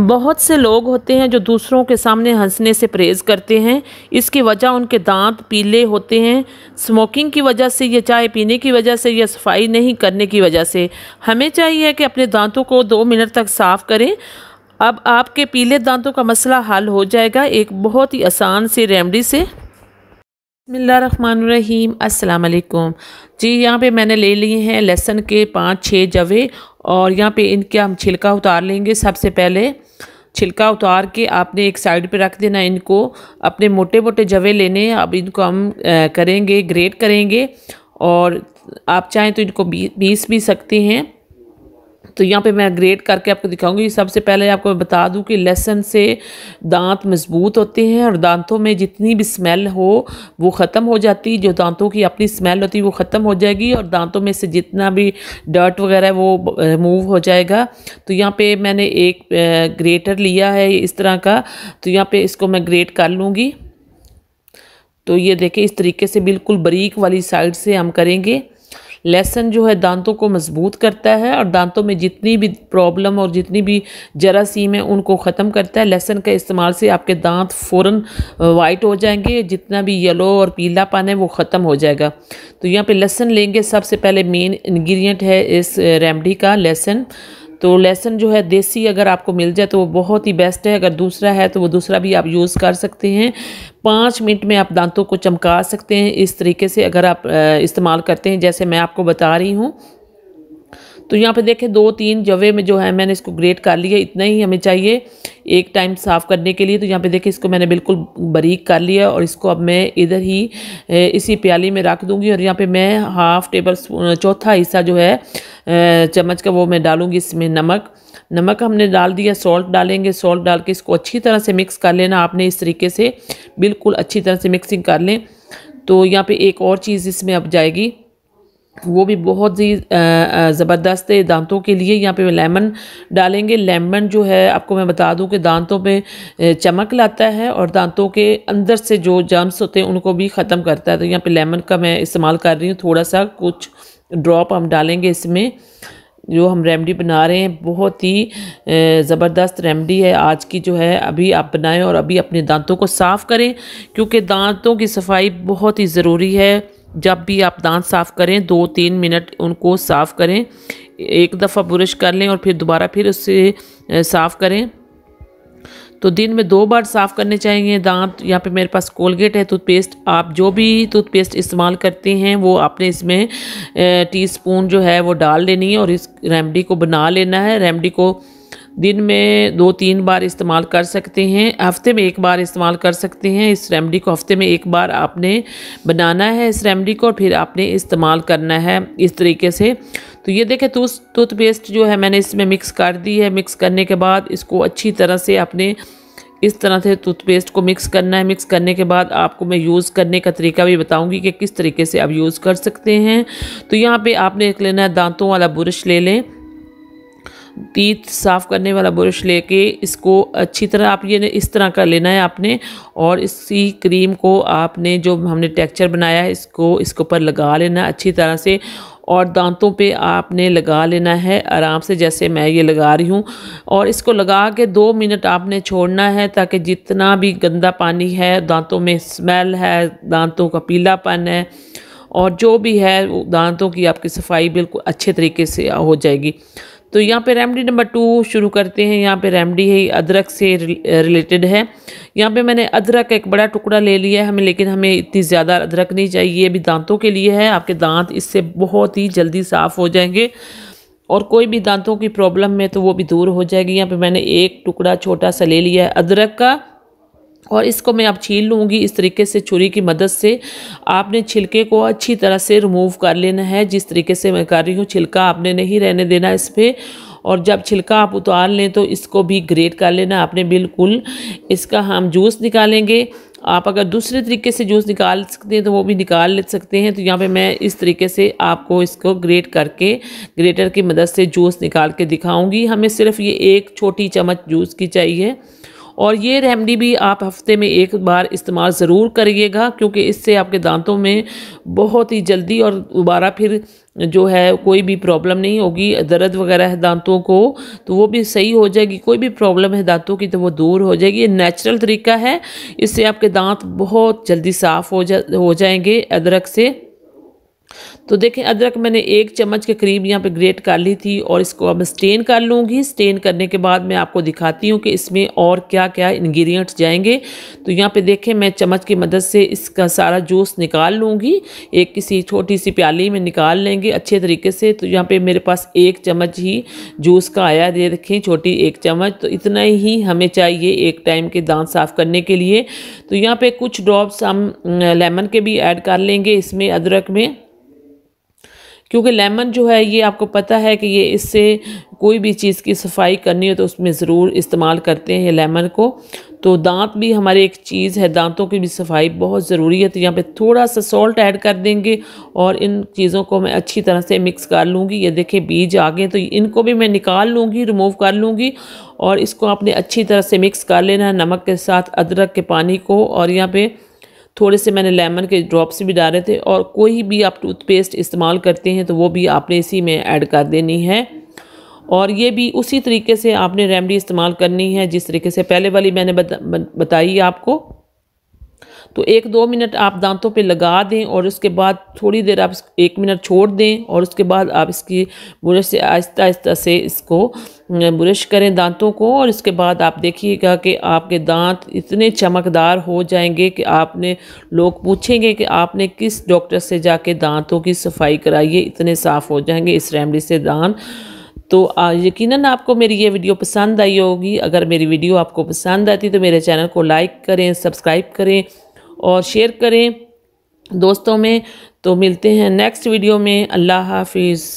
बहुत से लोग होते हैं जो दूसरों के सामने हंसने से परहेज करते हैं इसकी वजह उनके दांत पीले होते हैं स्मोकिंग की वजह से या चाय पीने की वजह से या सफाई नहीं करने की वजह से हमें चाहिए कि अपने दांतों को दो मिनट तक साफ़ करें अब आपके पीले दांतों का मसला हल हो जाएगा एक बहुत ही आसान सी रेमडी से बसमीम असलकुम जी यहाँ पे मैंने ले लिए हैं लहसुन के पाँच छः जवे और यहाँ पे इनके हम छिलका उतार लेंगे सबसे पहले छिलका उतार के आपने एक साइड पे रख देना इनको अपने मोटे मोटे जवे लेने अब इनको हम करेंगे ग्रेट करेंगे और आप चाहें तो इनको पीस भी सकते हैं तो यहाँ पे मैं ग्रेड करके आपको दिखाऊंगी सबसे पहले आपको बता दूं कि लहसन से दांत मजबूत होते हैं और दांतों में जितनी भी स्मेल हो वो ख़त्म हो जाती जो दांतों की अपनी स्मेल होती है वो ख़त्म हो जाएगी और दांतों में से जितना भी डर्ट वगैरह वो रिमूव हो जाएगा तो यहाँ पे मैंने एक ग्रेटर लिया है इस तरह का तो यहाँ पर इसको मैं ग्रेट कर लूँगी तो ये देखें इस तरीके से बिल्कुल बरीक वाली साइड से हम करेंगे लहसन जो है दांतों को मजबूत करता है और दांतों में जितनी भी प्रॉब्लम और जितनी भी जरासीम है उनको ख़त्म करता है लहसन का इस्तेमाल से आपके दांत फ़ौर वाइट हो जाएंगे जितना भी येलो और पीला पान है वो ख़त्म हो जाएगा तो यहाँ पे लहसन लेंगे सबसे पहले मेन इन्ग्रीडियंट है इस रेमडी का लहसन तो लहसन जो है देसी अगर आपको मिल जाए तो वो बहुत ही बेस्ट है अगर दूसरा है तो वो दूसरा भी आप यूज़ कर सकते हैं पाँच मिनट में आप दांतों को चमका सकते हैं इस तरीके से अगर आप इस्तेमाल करते हैं जैसे मैं आपको बता रही हूँ तो यहाँ पे देखें दो तीन जवे में जो है मैंने इसको ग्रेट कर लिया इतना ही हमें चाहिए एक टाइम साफ़ करने के लिए तो यहाँ पे देखें इसको मैंने बिल्कुल बारीक कर लिया और इसको अब मैं इधर ही इसी प्याली में रख दूँगी और यहाँ पर मैं हाफ़ टेबल चौथा हिस्सा जो है चम्मच का वो मैं डालूँगी इसमें नमक नमक हमने डाल दिया सॉल्ट डालेंगे सॉल्ट डाल के इसको अच्छी तरह से मिक्स कर लेना आपने इस तरीके से बिल्कुल अच्छी तरह से मिक्सिंग कर लें तो यहाँ पे एक और चीज़ इसमें अब जाएगी वो भी बहुत ही ज़बरदस्त है दांतों के लिए यहाँ पे लेमन डालेंगे लेमन जो है आपको मैं बता दूं कि दांतों पे चमक लाता है और दांतों के अंदर से जो जर्म्स होते हैं उनको भी ख़त्म करता है तो यहाँ पे लेमन का मैं इस्तेमाल कर रही हूँ थोड़ा सा कुछ ड्रॉप हम डालेंगे इसमें जो हम रेमडी बना रहे हैं बहुत ही ज़बरदस्त रेमडी है आज की जो है अभी आप बनाएँ और अभी अपने दांतों को साफ़ करें क्योंकि दांतों की सफाई बहुत ही ज़रूरी है जब भी आप दांत साफ़ करें दो तीन मिनट उनको साफ़ करें एक दफ़ा ब्रश कर लें और फिर दोबारा फिर उससे साफ़ करें तो दिन में दो बार साफ़ करने चाहिए दांत यहाँ पे मेरे पास कोलगेट है टूथपेस्ट आप जो भी टूथपेस्ट इस्तेमाल करते हैं वो आपने इसमें टीस्पून जो है वो डाल लेनी है और इस रेमडी को बना लेना है रेमडी को दिन में दो तीन बार इस्तेमाल कर सकते हैं हफ्ते में एक बार इस्तेमाल कर सकते हैं इस रेमडी को हफ्ते में एक बार आपने बनाना है इस रेमडी को और फिर आपने इस्तेमाल करना है इस तरीके से तो ये देखें टूथ टूथपेस्ट जो है मैंने इसमें मिक्स कर दी है मिक्स करने के बाद इसको अच्छी तरह से आपने इस तरह से टूथपेस्ट को मिक्स करना है मिक्स करने के बाद आपको मैं यूज़ करने का तरीका भी बताऊंगी कि किस तरीके से आप यूज़ कर सकते हैं तो यहाँ पे आपने एक लेना है दांतों वाला ब्रश ले लें तीत साफ़ करने वाला ब्रश लेके इसको अच्छी तरह आप ये इस तरह का लेना है आपने और इसी क्रीम को आपने जो हमने टेक्चर बनाया है इसको इसके ऊपर लगा लेना अच्छी तरह से और दांतों पे आपने लगा लेना है आराम से जैसे मैं ये लगा रही हूँ और इसको लगा के दो मिनट आपने छोड़ना है ताकि जितना भी गंदा पानी है दांतों में स्मेल है दांतों का पीलापन है और जो भी है दांतों की आपकी सफाई बिल्कुल अच्छे तरीके से हो जाएगी तो यहाँ पे रेमडी नंबर टू शुरू करते हैं यहाँ पे रेमडी है अदरक से रिलेटेड है यहाँ पे मैंने अदरक का एक बड़ा टुकड़ा ले लिया है हमें लेकिन हमें इतनी ज़्यादा अदरक नहीं चाहिए अभी दांतों के लिए है आपके दांत इससे बहुत ही जल्दी साफ़ हो जाएंगे और कोई भी दांतों की प्रॉब्लम है तो वो भी दूर हो जाएगी यहाँ पर मैंने एक टुकड़ा छोटा सा ले लिया है अदरक का और इसको मैं अब छील लूँगी इस तरीके से छुरी की मदद से आपने छिलके को अच्छी तरह से रिमूव कर लेना है जिस तरीके से मैं कर रही हूँ छिलका आपने नहीं रहने देना इस पर और जब छिलका आप उतार लें तो इसको भी ग्रेट कर लेना आपने बिल्कुल इसका हम जूस निकालेंगे आप अगर दूसरे तरीके से जूस निकाल सकते हैं तो वो भी निकाल ले सकते हैं तो यहाँ पे मैं इस तरीके से आपको इसको ग्रेट करके ग्रेटर की मदद से जूस निकाल के दिखाऊंगी हमें सिर्फ ये एक छोटी चम्मच जूस की चाहिए और ये रेमडी भी आप हफ्ते में एक बार इस्तेमाल ज़रूर करिएगा क्योंकि इससे आपके दांतों में बहुत ही जल्दी और दोबारा फिर जो है कोई भी प्रॉब्लम नहीं होगी दर्द वगैरह है दांतों को तो वो भी सही हो जाएगी कोई भी प्रॉब्लम है दांतों की तो वो दूर हो जाएगी ये नेचुरल तरीका है इससे आपके दांत बहुत जल्दी साफ़ हो जा हो जाएंगे अदरक से तो देखें अदरक मैंने एक चम्मच के करीब यहाँ पे ग्रेट कर ली थी और इसको अब स्टेन कर लूँगी स्टेन करने के बाद मैं आपको दिखाती हूँ कि इसमें और क्या क्या इन्ग्रीडियंट्स जाएंगे तो यहाँ पे देखें मैं चम्मच की मदद से इसका सारा जूस निकाल लूँगी एक किसी छोटी सी प्याली में निकाल लेंगे अच्छे तरीके से तो यहाँ पर मेरे पास एक चम्मच ही जूस का आया दे रखें छोटी एक चम्मच तो इतना ही हमें चाहिए एक टाइम के दांत साफ़ करने के लिए तो यहाँ पर कुछ ड्रॉप्स हम लेमन के भी ऐड कर लेंगे इसमें अदरक में क्योंकि लेमन जो है ये आपको पता है कि ये इससे कोई भी चीज़ की सफाई करनी हो तो उसमें ज़रूर इस्तेमाल करते हैं लेमन को तो दांत भी हमारे एक चीज़ है दांतों की भी सफाई बहुत ज़रूरी है तो यहाँ पे थोड़ा सा सॉल्ट ऐड कर देंगे और इन चीज़ों को मैं अच्छी तरह से मिक्स कर लूँगी ये देखें बीज आ गए तो इनको भी मैं निकाल लूँगी रिमूव कर लूँगी और इसको आपने अच्छी तरह से मिक्स कर लेना है नमक के साथ अदरक के पानी को और यहाँ पर थोड़े से मैंने लेमन के ड्रॉप्स भी डाले थे और कोई भी आप टूथपेस्ट इस्तेमाल करते हैं तो वो भी आपने इसी में ऐड कर देनी है और ये भी उसी तरीके से आपने रेमडी इस्तेमाल करनी है जिस तरीके से पहले वाली मैंने बता, बताई आपको तो एक दो मिनट आप दांतों पे लगा दें और उसके बाद थोड़ी देर आप एक मिनट छोड़ दें और उसके बाद आप इसकी ब्रश से आहिस्ता आहिस्ता से इसको ब्रश करें दांतों को और इसके बाद आप देखिएगा कि आपके दांत इतने चमकदार हो जाएंगे कि आपने लोग पूछेंगे कि आपने किस डॉक्टर से जाके दांतों की सफाई कराइए इतने साफ़ हो जाएंगे इस रेमडी से दांत तो यकीनन आपको मेरी ये वीडियो पसंद आई होगी अगर मेरी वीडियो आपको पसंद आती तो मेरे चैनल को लाइक करें सब्सक्राइब करें और शेयर करें दोस्तों में तो मिलते हैं नेक्स्ट वीडियो में अल्लाह हाफिज़